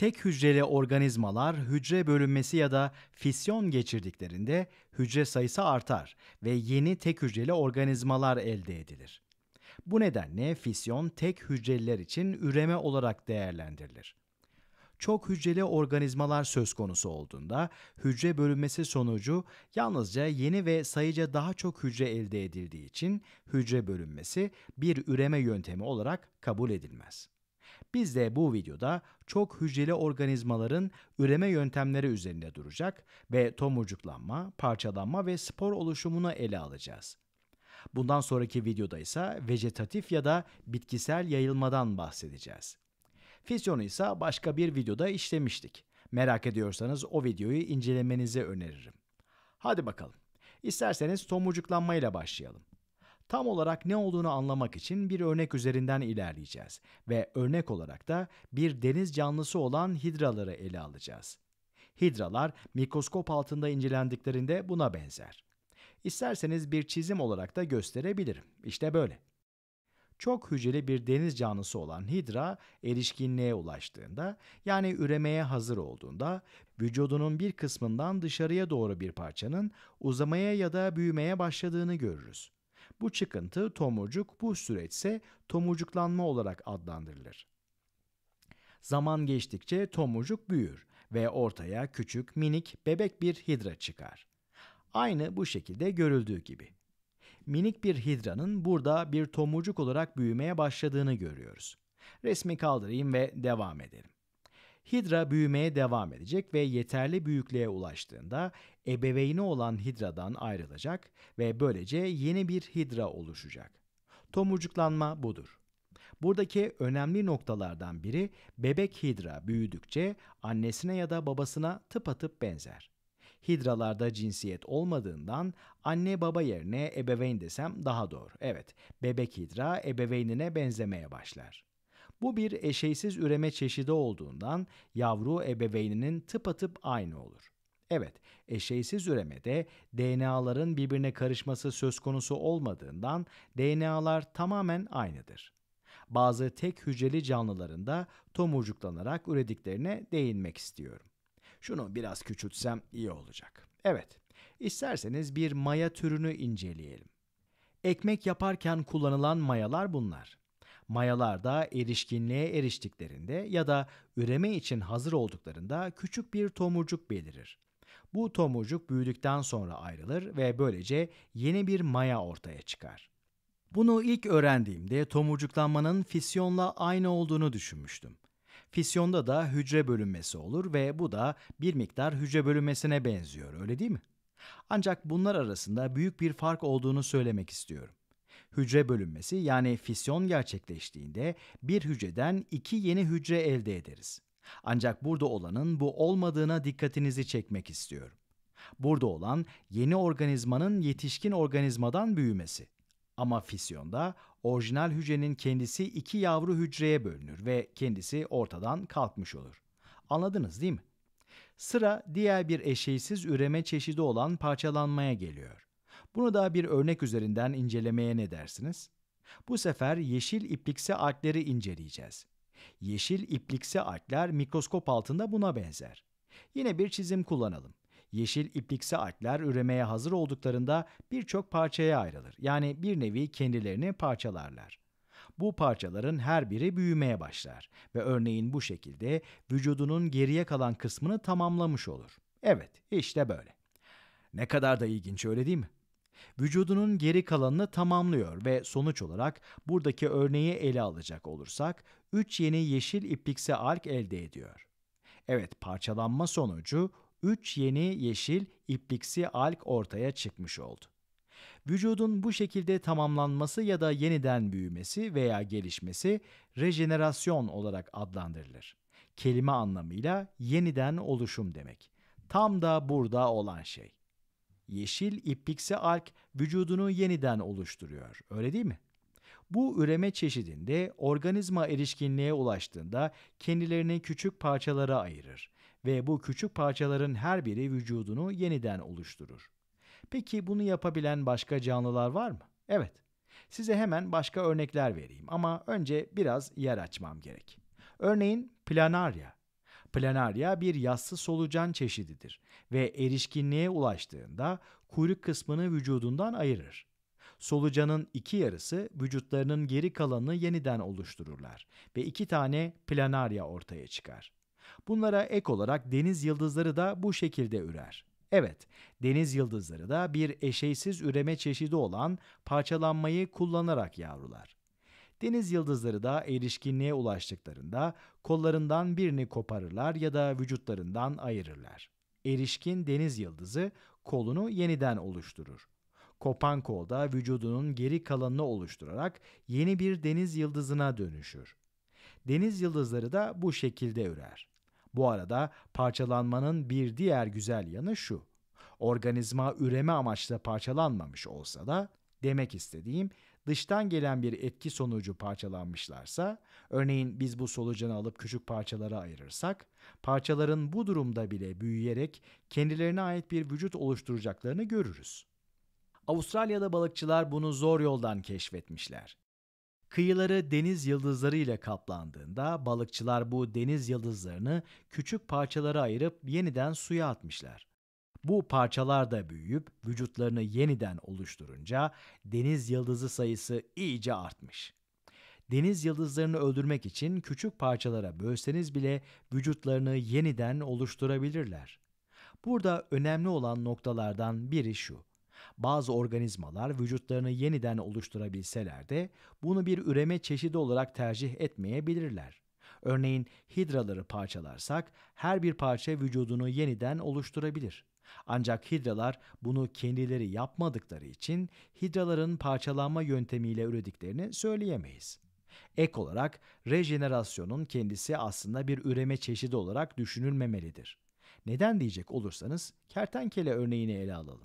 Tek hücreli organizmalar hücre bölünmesi ya da fisyon geçirdiklerinde hücre sayısı artar ve yeni tek hücreli organizmalar elde edilir. Bu nedenle fisyon tek hücreliler için üreme olarak değerlendirilir. Çok hücreli organizmalar söz konusu olduğunda hücre bölünmesi sonucu yalnızca yeni ve sayıca daha çok hücre elde edildiği için hücre bölünmesi bir üreme yöntemi olarak kabul edilmez. Biz de bu videoda çok hücreli organizmaların üreme yöntemleri üzerinde duracak ve tomurcuklanma, parçalanma ve spor oluşumunu ele alacağız. Bundan sonraki videoda ise vejetatif ya da bitkisel yayılmadan bahsedeceğiz. Fisyonu ise başka bir videoda işlemiştik. Merak ediyorsanız o videoyu incelemenizi öneririm. Hadi bakalım. İsterseniz tomurcuklanmayla başlayalım. Tam olarak ne olduğunu anlamak için bir örnek üzerinden ilerleyeceğiz ve örnek olarak da bir deniz canlısı olan hidraları ele alacağız. Hidralar mikroskop altında incelendiklerinde buna benzer. İsterseniz bir çizim olarak da gösterebilirim. İşte böyle. Çok hücreli bir deniz canlısı olan hidra erişkinliğe ulaştığında, yani üremeye hazır olduğunda, vücudunun bir kısmından dışarıya doğru bir parçanın uzamaya ya da büyümeye başladığını görürüz. Bu çıkıntı tomurcuk, bu süreçse tomurcuklanma olarak adlandırılır. Zaman geçtikçe tomurcuk büyür ve ortaya küçük, minik, bebek bir hidra çıkar. Aynı bu şekilde görüldüğü gibi. Minik bir hidranın burada bir tomurcuk olarak büyümeye başladığını görüyoruz. Resmi kaldırayım ve devam edelim. Hidra büyümeye devam edecek ve yeterli büyüklüğe ulaştığında ebeveyni olan hidradan ayrılacak ve böylece yeni bir hidra oluşacak. Tomurcuklanma budur. Buradaki önemli noktalardan biri bebek hidra büyüdükçe annesine ya da babasına tıpatıp benzer. Hidralarda cinsiyet olmadığından anne baba yerine ebeveyn desem daha doğru. Evet, bebek hidra ebeveynine benzemeye başlar. Bu bir eşeysiz üreme çeşidi olduğundan yavru ebeveyninin tıpatıp aynı olur. Evet, eşeysiz üremede DNA'ların birbirine karışması söz konusu olmadığından DNA'lar tamamen aynıdır. Bazı tek hücreli canlıların da tomurcuklanarak ürediklerine değinmek istiyorum. Şunu biraz küçültsem iyi olacak. Evet, isterseniz bir maya türünü inceleyelim. Ekmek yaparken kullanılan mayalar bunlar. Mayalar da erişkinliğe eriştiklerinde ya da üreme için hazır olduklarında küçük bir tomurcuk belirir. Bu tomurcuk büyüdükten sonra ayrılır ve böylece yeni bir maya ortaya çıkar. Bunu ilk öğrendiğimde tomurcuklanmanın fisyonla aynı olduğunu düşünmüştüm. Fisyonda da hücre bölünmesi olur ve bu da bir miktar hücre bölünmesine benziyor, öyle değil mi? Ancak bunlar arasında büyük bir fark olduğunu söylemek istiyorum hücre bölünmesi yani fisyon gerçekleştiğinde bir hücreden iki yeni hücre elde ederiz. Ancak burada olanın bu olmadığına dikkatinizi çekmek istiyorum. Burada olan yeni organizmanın yetişkin organizmadan büyümesi. Ama fisyonda orijinal hücrenin kendisi iki yavru hücreye bölünür ve kendisi ortadan kalkmış olur. Anladınız değil mi? Sıra diğer bir eşeğsiz üreme çeşidi olan parçalanmaya geliyor. Bunu da bir örnek üzerinden incelemeye ne dersiniz? Bu sefer yeşil iplikse algleri inceleyeceğiz. Yeşil iplikse algler mikroskop altında buna benzer. Yine bir çizim kullanalım. Yeşil iplikse algler üremeye hazır olduklarında birçok parçaya ayrılır. Yani bir nevi kendilerini parçalarlar. Bu parçaların her biri büyümeye başlar ve örneğin bu şekilde vücudunun geriye kalan kısmını tamamlamış olur. Evet, işte böyle. Ne kadar da ilginç öyle değil mi? vücudunun geri kalanını tamamlıyor ve sonuç olarak buradaki örneği ele alacak olursak 3 yeni yeşil ipliksi alg elde ediyor. Evet parçalanma sonucu 3 yeni yeşil ipliksi alg ortaya çıkmış oldu. Vücudun bu şekilde tamamlanması ya da yeniden büyümesi veya gelişmesi rejenerasyon olarak adlandırılır. Kelime anlamıyla yeniden oluşum demek. Tam da burada olan şey yeşil iplikse alk vücudunu yeniden oluşturuyor. Öyle değil mi? Bu üreme çeşidinde organizma erişkinliğe ulaştığında kendilerini küçük parçalara ayırır ve bu küçük parçaların her biri vücudunu yeniden oluşturur. Peki bunu yapabilen başka canlılar var mı? Evet. Size hemen başka örnekler vereyim ama önce biraz yer açmam gerek. Örneğin planarya Planaria bir yassı solucan çeşididir ve erişkinliğe ulaştığında kuyruk kısmını vücudundan ayırır. Solucanın iki yarısı vücutlarının geri kalanını yeniden oluştururlar ve iki tane planarya ortaya çıkar. Bunlara ek olarak deniz yıldızları da bu şekilde ürer. Evet, deniz yıldızları da bir eşeysiz üreme çeşidi olan parçalanmayı kullanarak yavrular. Deniz yıldızları da erişkinliğe ulaştıklarında kollarından birini koparırlar ya da vücutlarından ayırırlar. Erişkin deniz yıldızı kolunu yeniden oluşturur. Kopan kol da vücudunun geri kalanını oluşturarak yeni bir deniz yıldızına dönüşür. Deniz yıldızları da bu şekilde ürer. Bu arada parçalanmanın bir diğer güzel yanı şu. Organizma üreme amaçla parçalanmamış olsa da demek istediğim dıştan gelen bir etki sonucu parçalanmışlarsa, örneğin biz bu solucanı alıp küçük parçalara ayırırsak, parçaların bu durumda bile büyüyerek kendilerine ait bir vücut oluşturacaklarını görürüz. Avustralya'da balıkçılar bunu zor yoldan keşfetmişler. Kıyıları deniz yıldızları ile kaplandığında balıkçılar bu deniz yıldızlarını küçük parçalara ayırıp yeniden suya atmışlar. Bu parçalar da büyüyüp vücutlarını yeniden oluşturunca deniz yıldızı sayısı iyice artmış. Deniz yıldızlarını öldürmek için küçük parçalara bölseniz bile vücutlarını yeniden oluşturabilirler. Burada önemli olan noktalardan biri şu. Bazı organizmalar vücutlarını yeniden oluşturabilseler de bunu bir üreme çeşidi olarak tercih etmeyebilirler. Örneğin hidraları parçalarsak her bir parça vücudunu yeniden oluşturabilir. Ancak hidralar bunu kendileri yapmadıkları için hidraların parçalanma yöntemiyle ürediklerini söyleyemeyiz. Ek olarak rejenerasyonun kendisi aslında bir üreme çeşidi olarak düşünülmemelidir. Neden diyecek olursanız kertenkele örneğini ele alalım.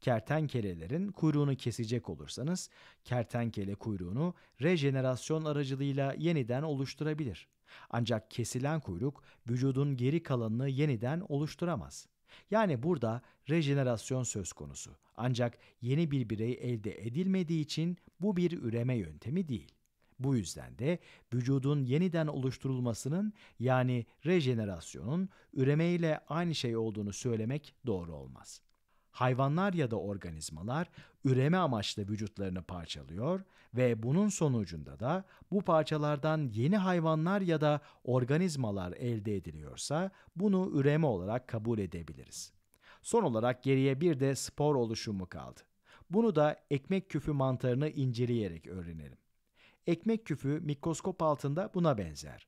Kertenkelelerin kuyruğunu kesecek olursanız kertenkele kuyruğunu rejenerasyon aracılığıyla yeniden oluşturabilir. Ancak kesilen kuyruk vücudun geri kalanını yeniden oluşturamaz. Yani burada rejenerasyon söz konusu. Ancak yeni bir birey elde edilmediği için bu bir üreme yöntemi değil. Bu yüzden de vücudun yeniden oluşturulmasının yani rejenerasyonun üreme ile aynı şey olduğunu söylemek doğru olmaz hayvanlar ya da organizmalar üreme amaçlı vücutlarını parçalıyor ve bunun sonucunda da bu parçalardan yeni hayvanlar ya da organizmalar elde ediliyorsa bunu üreme olarak kabul edebiliriz. Son olarak geriye bir de spor oluşumu kaldı. Bunu da ekmek küfü mantarını inceleyerek öğrenelim. Ekmek küfü mikroskop altında buna benzer.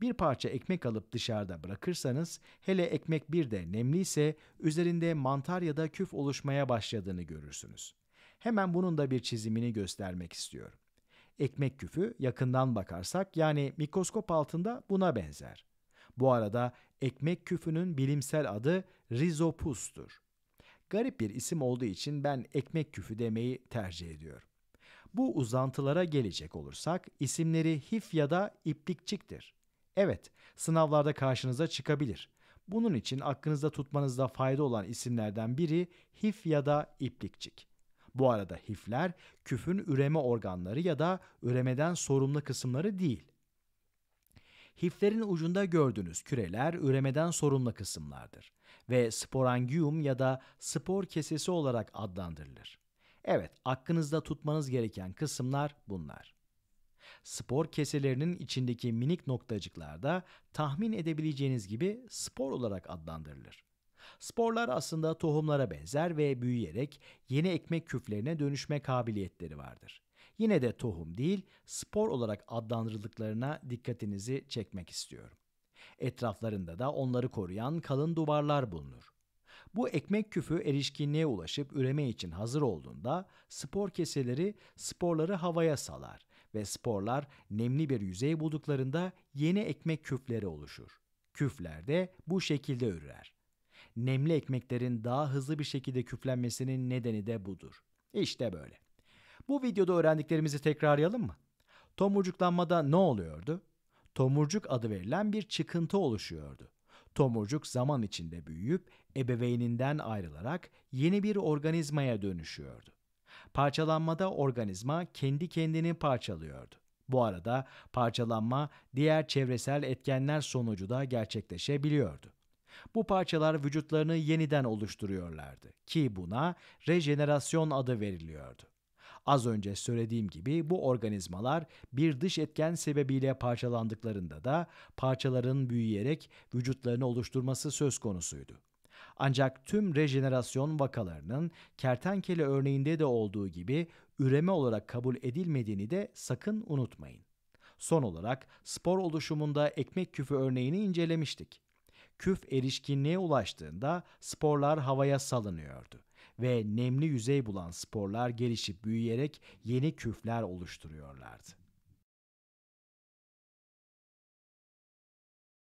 Bir parça ekmek alıp dışarıda bırakırsanız, hele ekmek bir de nemliyse üzerinde mantar ya da küf oluşmaya başladığını görürsünüz. Hemen bunun da bir çizimini göstermek istiyorum. Ekmek küfü yakından bakarsak yani mikroskop altında buna benzer. Bu arada ekmek küfünün bilimsel adı rizopustur. Garip bir isim olduğu için ben ekmek küfü demeyi tercih ediyorum. Bu uzantılara gelecek olursak isimleri hif ya da iplikçiktir. Evet, sınavlarda karşınıza çıkabilir. Bunun için aklınızda tutmanızda fayda olan isimlerden biri hif ya da iplikçik. Bu arada hifler küfün üreme organları ya da üremeden sorumlu kısımları değil. Hiflerin ucunda gördüğünüz küreler üremeden sorumlu kısımlardır ve sporangium ya da spor kesesi olarak adlandırılır. Evet, aklınızda tutmanız gereken kısımlar bunlar. Spor keselerinin içindeki minik noktacıklar da tahmin edebileceğiniz gibi spor olarak adlandırılır. Sporlar aslında tohumlara benzer ve büyüyerek yeni ekmek küflerine dönüşme kabiliyetleri vardır. Yine de tohum değil, spor olarak adlandırıldıklarına dikkatinizi çekmek istiyorum. Etraflarında da onları koruyan kalın duvarlar bulunur. Bu ekmek küfü erişkinliğe ulaşıp üreme için hazır olduğunda spor keseleri sporları havaya salar ve sporlar nemli bir yüzey bulduklarında yeni ekmek küfleri oluşur. Küfler de bu şekilde ürer. Nemli ekmeklerin daha hızlı bir şekilde küflenmesinin nedeni de budur. İşte böyle. Bu videoda öğrendiklerimizi tekrarlayalım mı? Tomurcuklanmada ne oluyordu? Tomurcuk adı verilen bir çıkıntı oluşuyordu. Tomurcuk zaman içinde büyüyüp ebeveyninden ayrılarak yeni bir organizmaya dönüşüyordu. Parçalanmada organizma kendi kendini parçalıyordu. Bu arada parçalanma diğer çevresel etkenler sonucu da gerçekleşebiliyordu. Bu parçalar vücutlarını yeniden oluşturuyorlardı ki buna rejenerasyon adı veriliyordu. Az önce söylediğim gibi bu organizmalar bir dış etken sebebiyle parçalandıklarında da parçaların büyüyerek vücutlarını oluşturması söz konusuydu. Ancak tüm rejenerasyon vakalarının kertenkele örneğinde de olduğu gibi üreme olarak kabul edilmediğini de sakın unutmayın. Son olarak spor oluşumunda ekmek küfü örneğini incelemiştik. Küf erişkinliğe ulaştığında sporlar havaya salınıyordu ve nemli yüzey bulan sporlar gelişip büyüyerek yeni küfler oluşturuyorlardı.